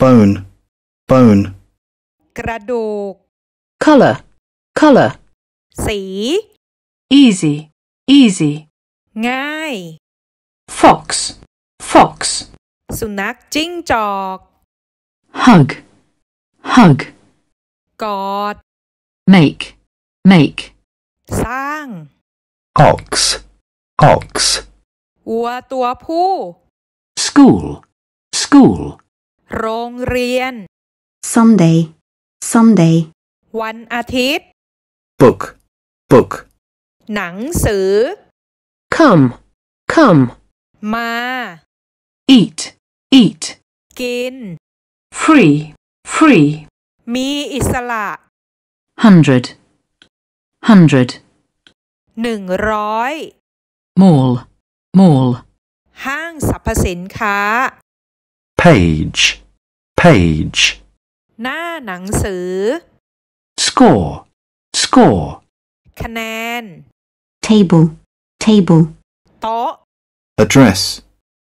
bone bone กระดูก color color easy easy ง่าย fox fox สุนัขจิ้งจอก hug hug God. make make สร้าง ox ox วัวตัวผู้ school school โรงเรียน s o m e d a y s o m e d a y วันอาทิตย์ book book หนังสือ come come มา eat eat กิน free free มีอิสระ hundred hundred หนึ่งร้อย mall mall ห้างสรรพสินค้า page page หน้าหนังสือ score score คะแนน table table โต๊ะ address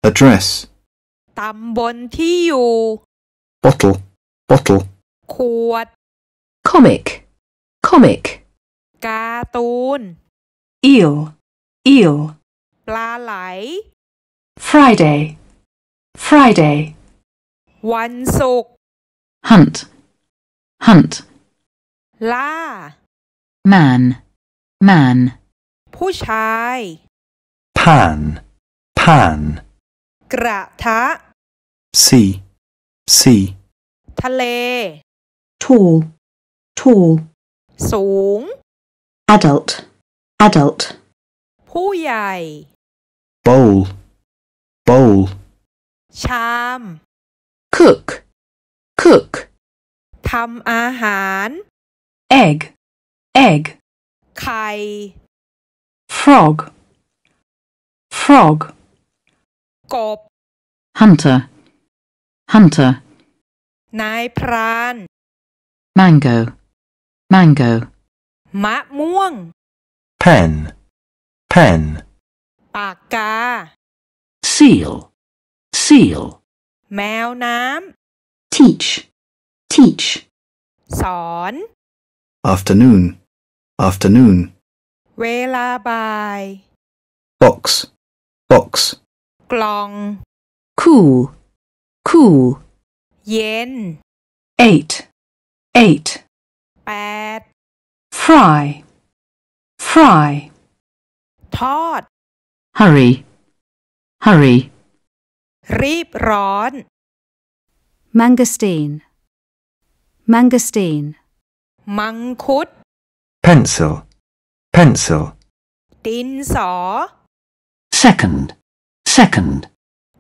address ตำบลที่อยู่ bottle bottle ขวด comic comic การ์ตูน eel eel ปลาไหล Friday Friday วันศุกร์ hunt hunt ล่า man man ผู้ชาย pan pan กระทะ sea sea ทะเล tall tall สูง adult adult ผู้ใหญ่ bowl bowl ชาม cook cook ทำอาหาร egg egg ไข่ frog frog กบ hunter hunter นายพราน mango mango มะม่วง pen pen ปากกา seal seal แมวน้ำ teach teach สอน afternoon afternoon เวลาบ่าย box box กล่อง cool cool เย็น eight eight แปด fry fry ทอด hurry hurry รีบร้อน mangosteen mangosteen มังคุด pencil pencil ดินสอ second second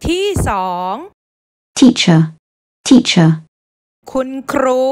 ที่สอง teacher teacher คุณครู